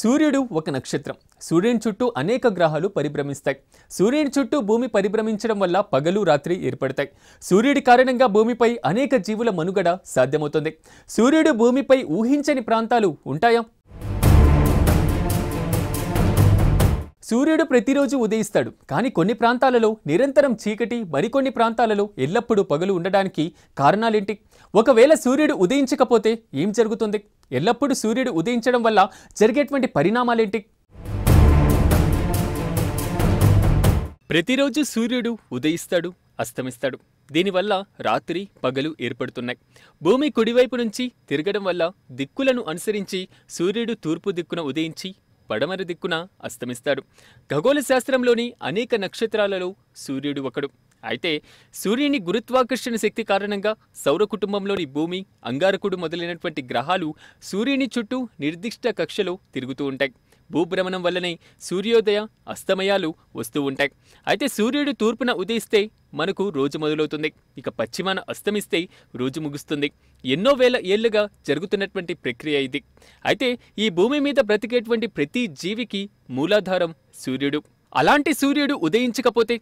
సూర్యుడు ఒక నక్షత్రం సూర్యుని చుట్టూ అనేక గ్రహాలు పరిభ్రమిస్తాయి సూర్యుని చుట్టూ భూమి పరిభ్రమించడం వల్ల పగలు రాత్రి ఏర్పడతాయి సూర్యుడి కారణంగా భూమిపై అనేక జీవుల మనుగడ సాధ్యమవుతుంది సూర్యుడు భూమిపై ఊహించని ప్రాంతాలు ఉంటాయా సూర్యుడు ప్రతిరోజు ఉదయిస్తాడు కానీ కొన్ని ప్రాంతాలలో నిరంతరం చీకటి మరికొన్ని ప్రాంతాలలో ఎల్లప్పుడూ పగలు ఉండడానికి కారణాలేంటి ఒకవేళ సూర్యుడు ఉదయించకపోతే ఏం జరుగుతుంది ఎల్లప్పుడూ సూర్యుడు ఉదయించడం వల్ల జరిగేటువంటి పరిణామాలేంటి ప్రతిరోజు సూర్యుడు ఉదయిస్తాడు అస్తమిస్తాడు దీనివల్ల రాత్రి పగలు ఏర్పడుతున్నాయి భూమి కుడివైపు నుంచి తిరగడం వల్ల దిక్కులను అనుసరించి సూర్యుడు తూర్పు దిక్కున ఉదయించి పడమర దిక్కున అస్తమిస్తాడు ఖగోళ శాస్త్రంలోని అనేక నక్షత్రాలలో సూర్యుడు ఒకడు అయితే సూర్యుని గురుత్వాకర్షణ శక్తి కారణంగా సౌర కుటుంబంలోని భూమి అంగారకుడు మొదలైనటువంటి గ్రహాలు సూర్యుని చుట్టూ నిర్దిష్ట కక్షలో తిరుగుతూ ఉంటాయి భూభ్రమణం వల్లనే సూర్యోదయ అస్తమయాలు వస్తూ ఉంటాయి అయితే సూర్యుడు తూర్పున ఉదయిస్తే మనకు రోజు మొదలవుతుంది ఇక పశ్చిమాన అస్తమిస్తే రోజు ముగుస్తుంది ఎన్నో వేల ఏళ్లుగా జరుగుతున్నటువంటి ప్రక్రియ ఇది అయితే ఈ భూమి మీద బ్రతికేటువంటి ప్రతి జీవికి మూలాధారం సూర్యుడు అలాంటి సూర్యుడు ఉదయించకపోతే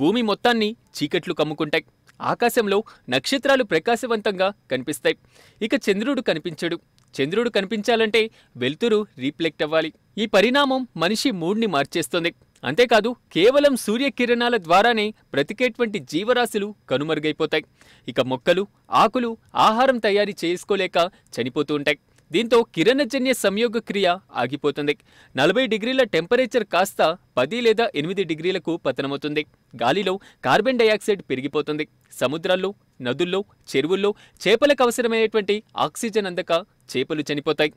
భూమి మొత్తాన్ని చీకట్లు కమ్ముకుంటాయి ఆకాశంలో నక్షత్రాలు ప్రకాశవంతంగా కనిపిస్తాయి ఇక చంద్రుడు కనిపించడు చంద్రుడు కనిపించాలంటే వెలుతురు రీఫ్లెక్ట్ అవ్వాలి ఈ పరిణామం మనిషి మూడ్ని మార్చేస్తుంది అంతేకాదు కేవలం సూర్యకిరణాల ద్వారానే బ్రతికేటువంటి జీవరాశులు కనుమరుగైపోతాయి ఇక మొక్కలు ఆకులు ఆహారం తయారీ చేసుకోలేక చనిపోతూ ఉంటాయి దీంతో కిరణజన్య సంయోగ క్రియ ఆగిపోతుంది నలభై డిగ్రీల టెంపరేచర్ కాస్త పది లేదా ఎనిమిది డిగ్రీలకు పతనమవుతుంది గాలిలో కార్బన్ డైఆక్సైడ్ పెరిగిపోతుంది సముద్రాల్లో నదుల్లో చెరువుల్లో చేపలకు అవసరమైనటువంటి ఆక్సిజన్ అందక చేపలు చనిపోతాయి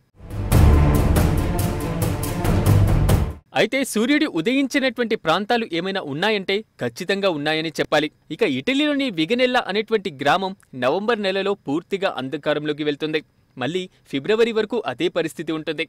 అయితే సూర్యుడి ఉదయించినటువంటి ప్రాంతాలు ఏమైనా ఉన్నాయంటే ఖచ్చితంగా ఉన్నాయని చెప్పాలి ఇక ఇటలీలోని విగనెల్లా అనేటువంటి గ్రామం నవంబర్ నెలలో పూర్తిగా అంధకారంలోకి వెళ్తుంది మళ్ళీ ఫిబ్రవరి వరకు అదే పరిస్థితి ఉంటుంది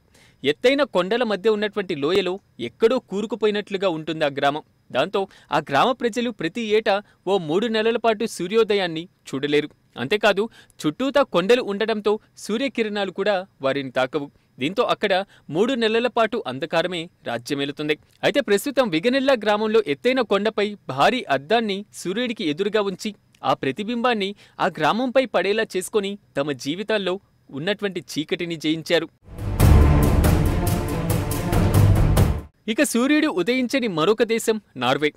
ఎత్తైన కొండల మధ్య ఉన్నటువంటి లోయలో ఎక్కడో కూరుకుపోయినట్లుగా ఉంటుంది ఆ గ్రామం దాంతో ఆ గ్రామ ప్రజలు ప్రతి ఏటా ఓ మూడు నెలల పాటు సూర్యోదయాన్ని చూడలేరు అంతేకాదు చుట్టూతా కొండలు ఉండటంతో సూర్యకిరణాలు కూడా వారిని తాకవు దీంతో అక్కడ మూడు నెలల పాటు అంధకారమే రాజ్యమేలుతుంది అయితే ప్రస్తుతం విగనెల్లా గ్రామంలో ఎత్తైన కొండపై భారీ అద్దాన్ని సూర్యుడికి ఎదురుగా ఉంచి ఆ ప్రతిబింబాన్ని ఆ గ్రామంపై పడేలా చేసుకొని తమ జీవితాల్లో ఉన్నటువంటి చీకటిని జయించారు ఇక సూర్యుడు ఉదయించని మరొక దేశం నార్వే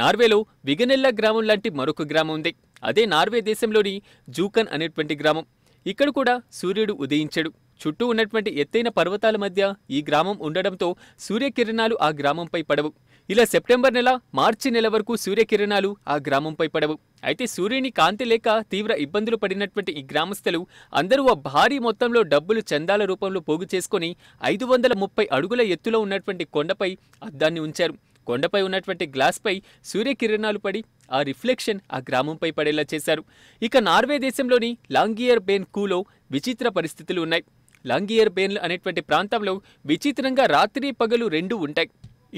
నార్వేలో విగనెల్లా గ్రామం లాంటి మరొక గ్రామం ఉంది అదే నార్వే దేశంలోని జూకన్ అనేటువంటి గ్రామం ఇక్కడ కూడా సూర్యుడు ఉదయించాడు చుట్టూ ఉన్నటువంటి ఎత్తైన పర్వతాల మధ్య ఈ గ్రామం ఉండడంతో సూర్యకిరణాలు ఆ గ్రామంపై పడవు ఇలా సెప్టెంబర్ నెల మార్చి నెల వరకు సూర్యకిరణాలు ఆ గ్రామంపై పడవు అయితే సూర్యుని కాంతి లేక తీవ్ర ఇబ్బందులు పడినటువంటి ఈ గ్రామస్తులు అందరూ ఆ భారీ మొత్తంలో డబ్బులు చందాల రూపంలో పోగు చేసుకుని ఐదు వందల ముప్పై అడుగుల ఎత్తులో ఉన్నటువంటి కొండపై అద్దాన్ని ఉంచారు కొండపై ఉన్నటువంటి గ్లాస్పై సూర్యకిరణాలు పడి ఆ రిఫ్లెక్షన్ ఆ గ్రామంపై పడేలా చేశారు ఇక నార్వే దేశంలోని లాంగియర్ బేన్ కూలో విచిత్ర పరిస్థితులు ఉన్నాయి లాంగియర్ బేన్ అనేటువంటి ప్రాంతంలో విచిత్రంగా రాత్రి పగలు రెండు ఉంటాయి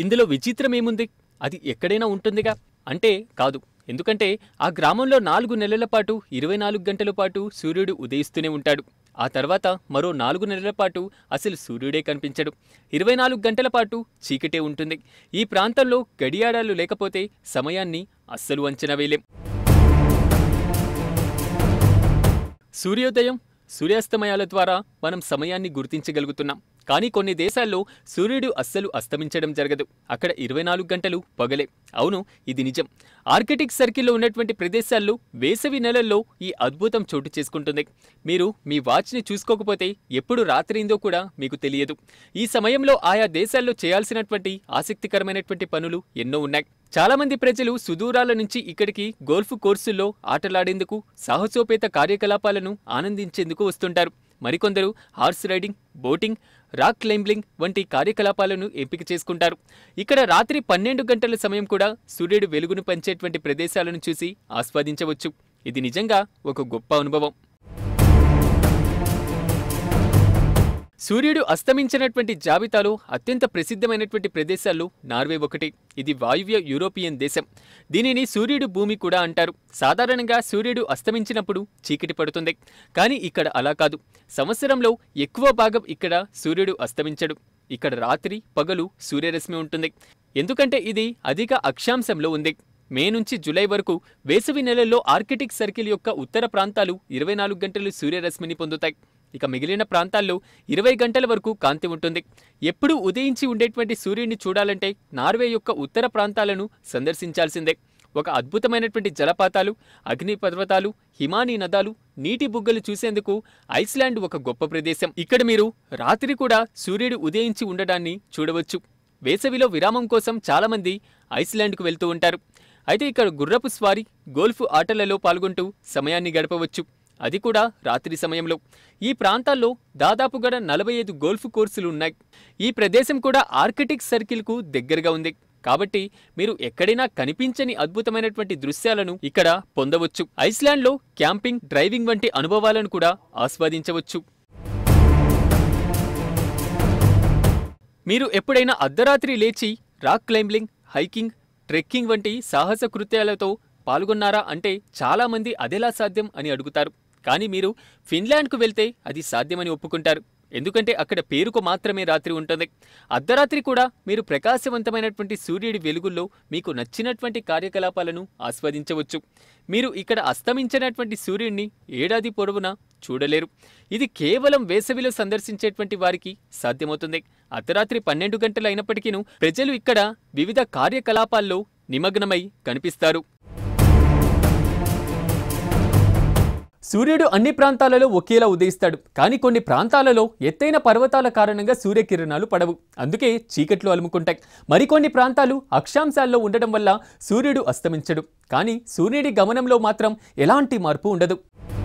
ఇందులో విచిత్రం ఏముంది అది ఎక్కడైనా ఉంటుందిగా అంటే కాదు ఎందుకంటే ఆ గ్రామంలో నాలుగు నెలల పాటు ఇరవై నాలుగు గంటల పాటు సూర్యుడు ఉదయిస్తూనే ఉంటాడు ఆ తర్వాత మరో నాలుగు నెలల పాటు అసలు సూర్యుడే కనిపించడు ఇరవై నాలుగు గంటల పాటు చీకటే ఉంటుంది ఈ ప్రాంతంలో గడియారాలు లేకపోతే సమయాన్ని అస్సలు అంచనా వేయలేం సూర్యోదయం సూర్యాస్తమయాల ద్వారా మనం సమయాన్ని గుర్తించగలుగుతున్నాం కానీ కొన్ని దేశాల్లో సూర్యుడు అస్సలు అస్తమించడం జరగదు అక్కడ ఇరవై నాలుగు గంటలు పగలే అవును ఇది నిజం ఆర్కిటిక్ సర్కిల్లో ఉన్నటువంటి ప్రదేశాల్లో వేసవి నెలల్లో ఈ అద్భుతం చోటు చేసుకుంటుంది మీరు మీ వాచ్ని చూసుకోకపోతే ఎప్పుడు రాత్రిందో కూడా మీకు తెలియదు ఈ సమయంలో ఆయా దేశాల్లో చేయాల్సినటువంటి ఆసక్తికరమైనటువంటి పనులు ఎన్నో ఉన్నాయి చాలామంది ప్రజలు సుదూరాల నుంచి ఇక్కడికి గోల్ఫ్ కోర్సుల్లో ఆటలాడేందుకు సాహసోపేత కార్యకలాపాలను ఆనందించేందుకు వస్తుంటారు మరికొందరు horse riding boating rock climbing వంటి కార్యకలాపాలను ఎంపిక చేసుకుంటారు ఇక్కడ రాత్రి పన్నెండు గంటల సమయం కూడా సూర్యుడు వెలుగును పంచేటువంటి ప్రదేశాలను చూసి ఆస్వాదించవచ్చు ఇది నిజంగా ఒక గొప్ప అనుభవం సూర్యుడు అస్తమించినటువంటి జాబితాలో అత్యంత ప్రసిద్ధమైనటువంటి ప్రదేశాల్లో నార్వే ఒకటి ఇది వాయువ్య యూరోపియన్ దేశం దీనిని సూర్యుడు భూమి కూడా అంటారు సాధారణంగా సూర్యుడు అస్తమించినప్పుడు చీకటి పడుతుంది కానీ ఇక్కడ అలా కాదు సంవత్సరంలో ఎక్కువ భాగం ఇక్కడ సూర్యుడు అస్తమించడు ఇక్కడ రాత్రి పగలు సూర్యరశ్మి ఉంటుంది ఎందుకంటే ఇది అధిక అక్షాంశంలో ఉంది మే నుంచి జూలై వరకు వేసవి నెలల్లో ఆర్కిటిక్ సర్కిల్ యొక్క ఉత్తర ప్రాంతాలు ఇరవై నాలుగు గంటలు సూర్యరశ్మిని పొందుతాయి ఇక మిగిలిన ప్రాంతాల్లో ఇరవై గంటల వరకు కాంతి ఉంటుంది ఎప్పుడూ ఉదయించి ఉండేటువంటి సూర్యుడిని చూడాలంటే నార్వే యొక్క ఉత్తర ప్రాంతాలను సందర్శించాల్సిందే ఒక అద్భుతమైనటువంటి జలపాతాలు అగ్ని పర్వతాలు హిమానీ నదాలు నీటి బుగ్గలు చూసేందుకు ఐస్లాండ్ ఒక గొప్ప ప్రదేశం ఇక్కడ మీరు రాత్రి కూడా సూర్యుడు ఉదయించి ఉండడాన్ని చూడవచ్చు వేసవిలో విరామం కోసం చాలామంది ఐస్లాండ్కు వెళ్తూ ఉంటారు అయితే ఇక్కడ గుర్రపు స్వారీ గోల్ఫ్ ఆటలలో పాల్గొంటూ సమయాన్ని గడపవచ్చు అది కూడా రాత్రి సమయంలో ఈ ప్రాంతాల్లో దాదాపుగా నలభై ఐదు గోల్ఫ్ కోర్సులు ఉన్నాయి ఈ ప్రదేశం కూడా ఆర్కిటిక్ సర్కిల్కు దగ్గరగా ఉంది కాబట్టి మీరు ఎక్కడైనా కనిపించని అద్భుతమైనటువంటి దృశ్యాలను ఇక్కడ పొందవచ్చు ఐస్లాండ్లో క్యాంపింగ్ డ్రైవింగ్ వంటి అనుభవాలను కూడా ఆస్వాదించవచ్చు మీరు ఎప్పుడైనా అర్ధరాత్రి లేచి రాక్ క్లైంబింగ్ హైకింగ్ ట్రెక్కింగ్ వంటి సాహస కృత్యాలతో పాల్గొన్నారా అంటే చాలామంది అదెలా సాధ్యం అని అడుగుతారు కానీ మీరు ఫిన్లాండ్కు వెళ్తే అది సాధ్యమని ఒప్పుకుంటారు ఎందుకంటే అక్కడ పేరుకు మాత్రమే రాత్రి ఉంటుంది అర్ధరాత్రి కూడా మీరు ప్రకాశవంతమైనటువంటి సూర్యుడి వెలుగుల్లో మీకు నచ్చినటువంటి కార్యకలాపాలను ఆస్వాదించవచ్చు మీరు ఇక్కడ అస్తమించినటువంటి సూర్యుడిని ఏడాది పొడవునా చూడలేరు ఇది కేవలం వేసవిలో సందర్శించేటువంటి వారికి సాధ్యమవుతుంది అర్ధరాత్రి పన్నెండు గంటలు అయినప్పటికీ ప్రజలు ఇక్కడ వివిధ కార్యకలాపాల్లో నిమగ్నమై కనిపిస్తారు సూర్యుడు అన్ని ప్రాంతాలలో ఒకేలా ఉదయిస్తాడు కానీ కొన్ని ప్రాంతాలలో ఎత్తైన పర్వతాల కారణంగా సూర్యకిరణాలు పడవు అందుకే చీకట్లు అలుముకుంటాయి మరికొన్ని ప్రాంతాలు అక్షాంశాల్లో ఉండడం వల్ల సూర్యుడు అస్తమించడు కానీ సూర్యుడి గమనంలో మాత్రం ఎలాంటి మార్పు ఉండదు